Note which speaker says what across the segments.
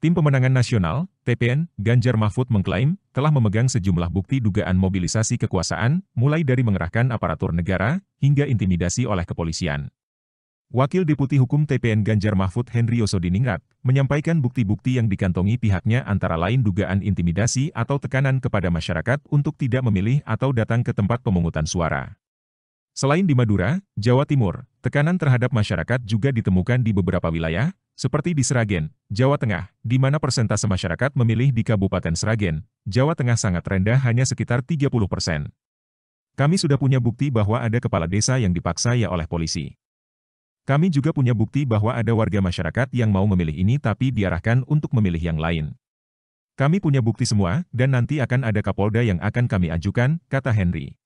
Speaker 1: Tim Pemenangan Nasional, TPN, Ganjar Mahfud mengklaim, telah memegang sejumlah bukti dugaan mobilisasi kekuasaan, mulai dari mengerahkan aparatur negara, hingga intimidasi oleh kepolisian. Wakil Deputi Hukum TPN Ganjar Mahfud Henry Yosodiningrat menyampaikan bukti-bukti yang dikantongi pihaknya antara lain dugaan intimidasi atau tekanan kepada masyarakat untuk tidak memilih atau datang ke tempat pemungutan suara. Selain di Madura, Jawa Timur, tekanan terhadap masyarakat juga ditemukan di beberapa wilayah, seperti di Seragen, Jawa Tengah, di mana persentase masyarakat memilih di Kabupaten Seragen, Jawa Tengah sangat rendah hanya sekitar 30 persen. Kami sudah punya bukti bahwa ada kepala desa yang dipaksa ya oleh polisi. Kami juga punya bukti bahwa ada warga masyarakat yang mau memilih ini tapi diarahkan untuk memilih yang lain. Kami punya bukti semua, dan nanti akan ada Kapolda yang akan kami ajukan, kata Henry.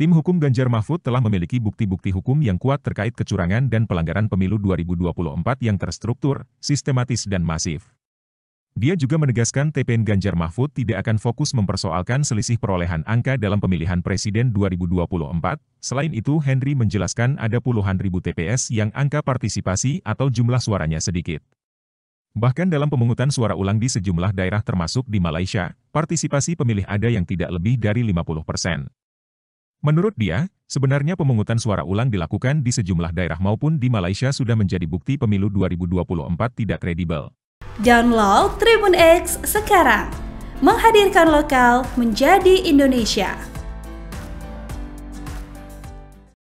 Speaker 1: Tim hukum Ganjar Mahfud telah memiliki bukti-bukti hukum yang kuat terkait kecurangan dan pelanggaran pemilu 2024 yang terstruktur, sistematis dan masif. Dia juga menegaskan TPN Ganjar Mahfud tidak akan fokus mempersoalkan selisih perolehan angka dalam pemilihan presiden 2024. Selain itu, Henry menjelaskan ada puluhan ribu TPS yang angka partisipasi atau jumlah suaranya sedikit. Bahkan dalam pemungutan suara ulang di sejumlah daerah termasuk di Malaysia, partisipasi pemilih ada yang tidak lebih dari 50 persen. Menurut dia, sebenarnya pemungutan suara ulang dilakukan di sejumlah daerah maupun di Malaysia sudah menjadi bukti pemilu 2024 tidak kredibel.
Speaker 2: Download Tribun X sekarang. Menghadirkan lokal menjadi Indonesia.